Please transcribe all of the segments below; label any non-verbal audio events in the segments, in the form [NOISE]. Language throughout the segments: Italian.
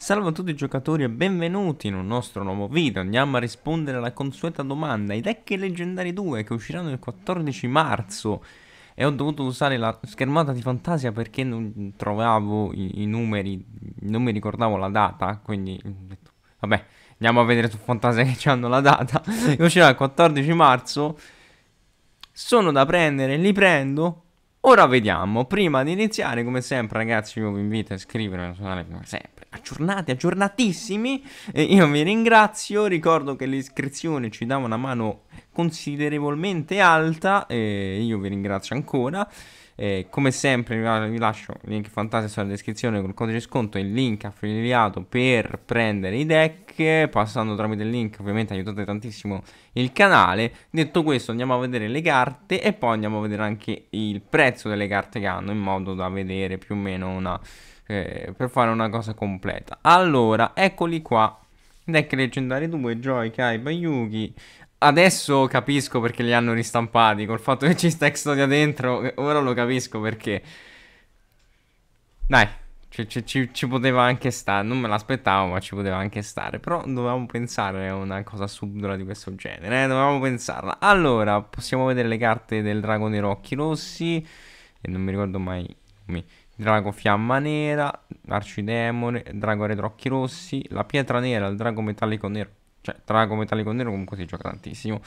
Salve a tutti i giocatori e benvenuti in un nostro nuovo video Andiamo a rispondere alla consueta domanda I deck leggendari 2 che usciranno il 14 marzo E ho dovuto usare la schermata di fantasia perché non trovavo i, i numeri Non mi ricordavo la data Quindi vabbè andiamo a vedere su fantasia che hanno la data [LAUGHS] Che uscirà il 14 marzo Sono da prendere, li prendo Ora vediamo, prima di iniziare, come sempre ragazzi io vi invito a iscrivervi al canale come sempre, aggiornati, aggiornatissimi, e io vi ringrazio, ricordo che l'iscrizione ci dà una mano considerevolmente alta, e io vi ringrazio ancora, eh, come sempre vi lascio il link fantastico nella descrizione con il codice sconto e il link affiliato per prendere i deck. Passando tramite il link ovviamente aiutate tantissimo il canale. Detto questo andiamo a vedere le carte e poi andiamo a vedere anche il prezzo delle carte che hanno in modo da vedere più o meno una... Eh, per fare una cosa completa. Allora, eccoli qua. Deck leggendari 2, Joy, Kai, Bayuki, Adesso capisco perché li hanno ristampati. Col fatto che ci sta Exodia dentro, ora lo capisco perché. Dai, ci, ci, ci, ci poteva anche stare. Non me l'aspettavo, ma ci poteva anche stare. Però dovevamo pensare a una cosa subdola di questo genere. Eh? Dovevamo pensarla. Allora, possiamo vedere le carte del drago nero occhi rossi. E non mi ricordo mai. Mi... Drago fiamma nera, arcidemone, drago retrocchi rossi, la pietra nera, il drago metallico nero cioè, trago metallico nero comunque si gioca tantissimo.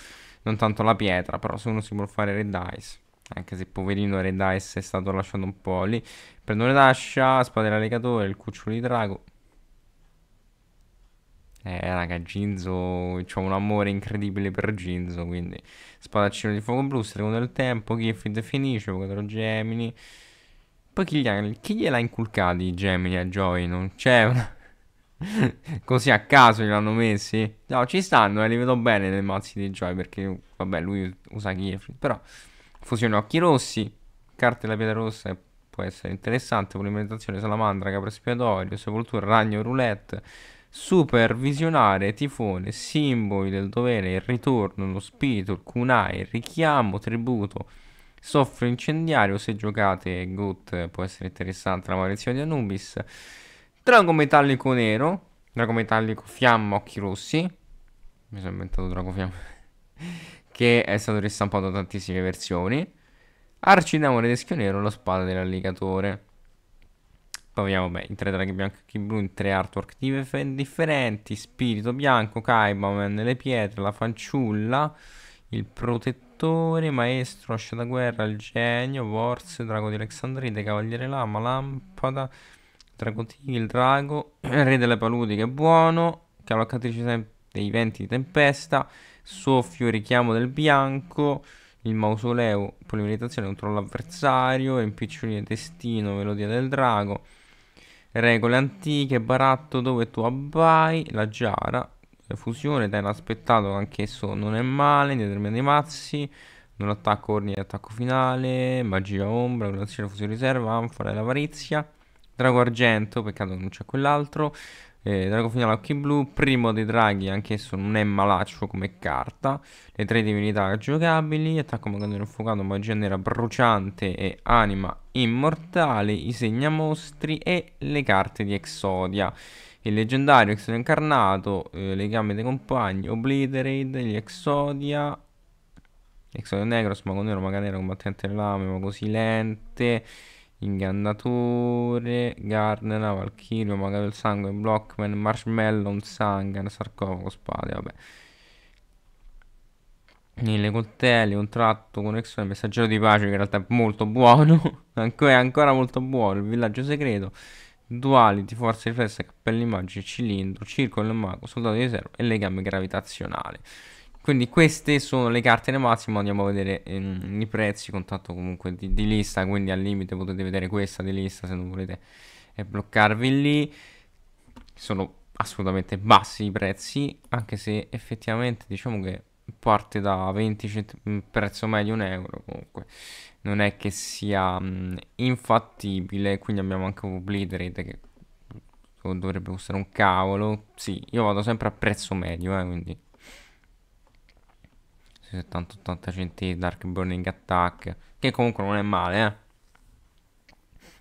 Non tanto la pietra, però se uno si vuole fare red ice. Anche se poverino red ice è stato lasciato un po' lì. Prendo le dascia, spada legatore, il cucciolo di drago. Eh, raga, Ginzo, ho un amore incredibile per Ginzo, quindi spadaccino di fuoco blu, secondo il tempo, Gifford finisce, quattro Gemini. Poi chi, gli ha, chi gliel'ha Gemini a Joy? Non c'è una... [LAUGHS] Così a caso li hanno messi. No, ci stanno, eh, li vedo bene nei mazzi di Joy perché, vabbè, lui usa Giefrid. Però, fusione occhi rossi, carte della pietra rossa eh, può essere interessante. Polimentazione salamandra, capra espiatorio, sepoltura, ragno, roulette. Super visionare, tifone, simboli del dovere, il ritorno, lo spirito, il kunai, il richiamo, tributo, soffro incendiario. Se giocate Goat può essere interessante la maledizione di Anubis. Drago metallico nero. Drago metallico fiamma, occhi rossi. Mi sono inventato Drago fiamma. [LAUGHS] che è stato ristampato da tantissime versioni. Arcidamore teschio nero, la spada dell'alligatore. Poi abbiamo beh, in tre draghi bianchi e blu, in tre artwork differenti. Spirito bianco, Kaibaman, le pietre, la fanciulla, il protettore, maestro, ascia da guerra, il genio, Vorse, drago di Alexandrite, cavaliere lama, lampada... Dragotini, il drago, [CLEARS THROAT] il re delle paludi che è buono, cavalcatrice dei venti di tempesta, soffio richiamo del bianco, il mausoleo, polimerizzazione contro l'avversario, impicciolire destino, melodia del drago, regole antiche, baratto dove tu abbai, la giara, fusione, dai l'aspettato anch'esso non è male, determinati mazzi, non attacco ordine di attacco finale, magia ombra, relazione fusione riserva, anfora e l'avarizia. Drago Argento, peccato che non c'è quell'altro. Eh, Drago Finale Occhi Blu, primo dei draghi, anch'esso non è malaccio come carta. Le tre divinità giocabili, attacco magazzino infuocato, magia nera bruciante e anima immortale, i segnamostri e le carte di Exodia. Il leggendario Exodia incarnato, eh, legame dei compagni, Obliterate, gli Exodia, Exodia Negros, mago nero, maga nera, combattente lame, mago silente... Ingannatore, Garnera, Valchirio, Maga del Sangue, Blockman, Marshmallow, Sangan, Sarcofago, Spade, vabbè. Nelle coltelli, contratto, connessione, messaggero di pace che in realtà è molto buono, [LAUGHS] è ancora molto buono, il villaggio segreto, duality, forza riflessa, cappella immagine, cilindro, circolo e mago, soldato di riserva e legame gravitazionale. Quindi queste sono le carte nel massimo, andiamo a vedere ehm, i prezzi, contatto comunque di, di, lista, quindi al limite potete vedere questa di lista se non volete eh, bloccarvi lì. Sono assolutamente bassi i prezzi, anche se effettivamente diciamo che parte da 20 centesimi, prezzo medio un euro comunque non è che sia mh, infattibile, quindi abbiamo anche un Obliterate che dovrebbe costare un cavolo, sì, io vado sempre a prezzo medio, eh, quindi 70-80 eh, centi Dark Burning Attack, che comunque non è male, eh.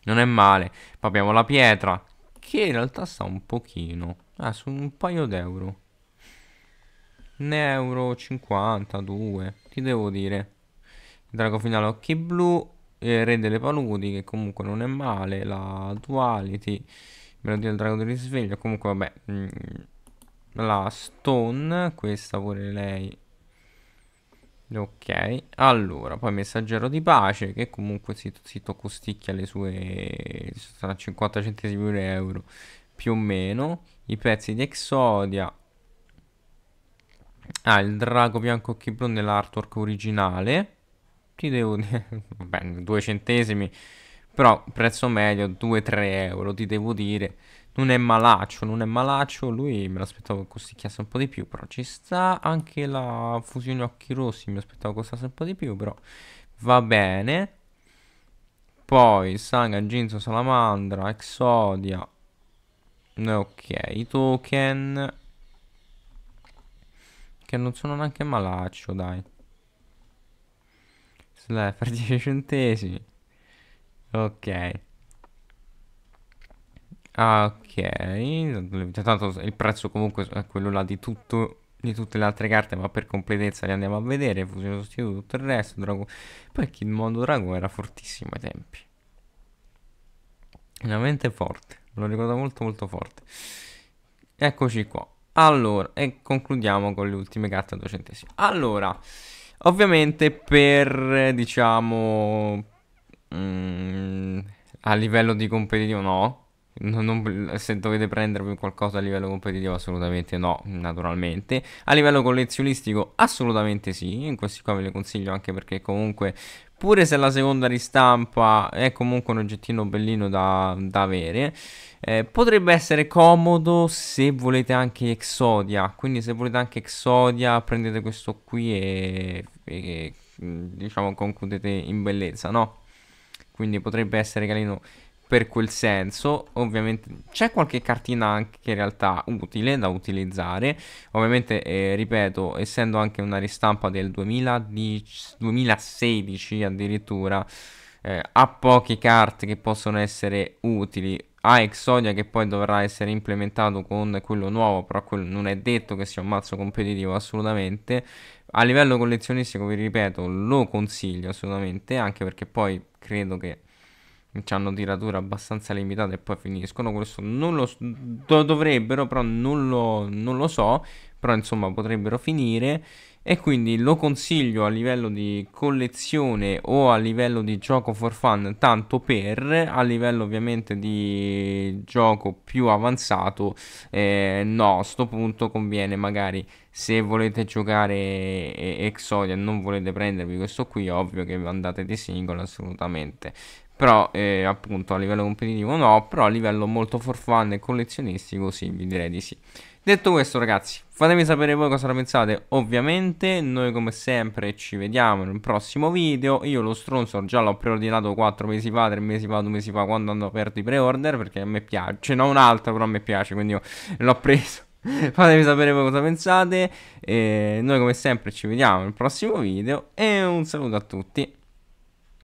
Non è male. Poi abbiamo la pietra, che in realtà sta un pochino. Ah, su un paio d'euro. Un euro 52, ti devo dire. drago finale occhi blu, eh, re delle paludi, che comunque non è male. La duality, melodia del drago del risveglio, comunque vabbè. Mh, mm, la stone, questa pure lei Ok, allora, poi messaggero di pace che comunque si, si costicchia le sue sarà 50 centesimi un euro più o meno. I pezzi di Exodia. Ah, il drago bianco occhi blu nell'artwork originale. Ti devo dire, [LAUGHS] vabbè, due centesimi però prezzo medio 2-3 euro, ti devo dire. Non è malaccio, non è malaccio. Lui me l'aspettavo costicchiasse un po' di più, però ci sta. Anche la fusione occhi rossi mi aspettavo costasse un po' di più, però va bene. Poi Saga, Ginzo, Salamandra, Exodia. Ok, i token. Che non sono neanche malaccio, dai. Slayer 10 centesimi. Ok. Ah, ok. Cioè, tanto il prezzo comunque è quello là di, tutto, di tutte le altre carte, ma per completezza le andiamo a vedere. Fusione sostituto, tutto il resto. Drago. Poi il mondo Drago era fortissimo ai tempi. Veramente forte. Me lo ricordo molto molto forte. Eccoci qua. Allora, e concludiamo con le ultime carte a 200. Allora, ovviamente per, diciamo Mm, a livello di competitivo no. Non, non, se dovete prendervi qualcosa a livello competitivo assolutamente no, naturalmente. A livello collezionistico assolutamente sì, in questi qua ve le consiglio anche perché comunque pure se la seconda ristampa è comunque un oggettino bellino da, da avere. Eh, potrebbe essere comodo se volete anche Exodia, quindi se volete anche Exodia prendete questo qui e, e mm, diciamo concludete in bellezza, no? quindi potrebbe essere carino per quel senso. Ovviamente c'è qualche cartina anche in realtà utile da utilizzare. Ovviamente, eh, ripeto, essendo anche una ristampa del 2016 addirittura, eh, ha poche carte che possono essere utili a ah, Exodia che poi dovrà essere implementato con quello nuovo, però quello non è detto che sia un mazzo competitivo assolutamente. A livello collezionistico, vi ripeto, lo consiglio assolutamente, anche perché poi credo che hanno tiratura abbastanza limitata e poi finiscono. Questo non lo dovrebbero, però non lo, non lo so però insomma potrebbero finire e quindi lo consiglio a livello di collezione o a livello di gioco for fun tanto per a livello ovviamente di gioco più avanzato eh, no a sto punto conviene magari se volete giocare Exodia e non volete prendervi questo qui ovvio che andate di singolo assolutamente però eh, appunto a livello competitivo no però a livello molto for fun e collezionistico sì vi direi di sì Detto questo ragazzi, fatemi sapere voi cosa ne pensate, ovviamente noi come sempre ci vediamo in un prossimo video, io lo stronzo già l'ho preordinato 4 mesi fa, 3 mesi fa, 2 mesi fa quando hanno aperto i pre-order perché a me piace, ce n'ho un altro però a me piace quindi io l'ho preso. [LAUGHS] Fatemi sapere voi cosa pensate. E noi come sempre ci vediamo nel prossimo video. E un saluto a tutti.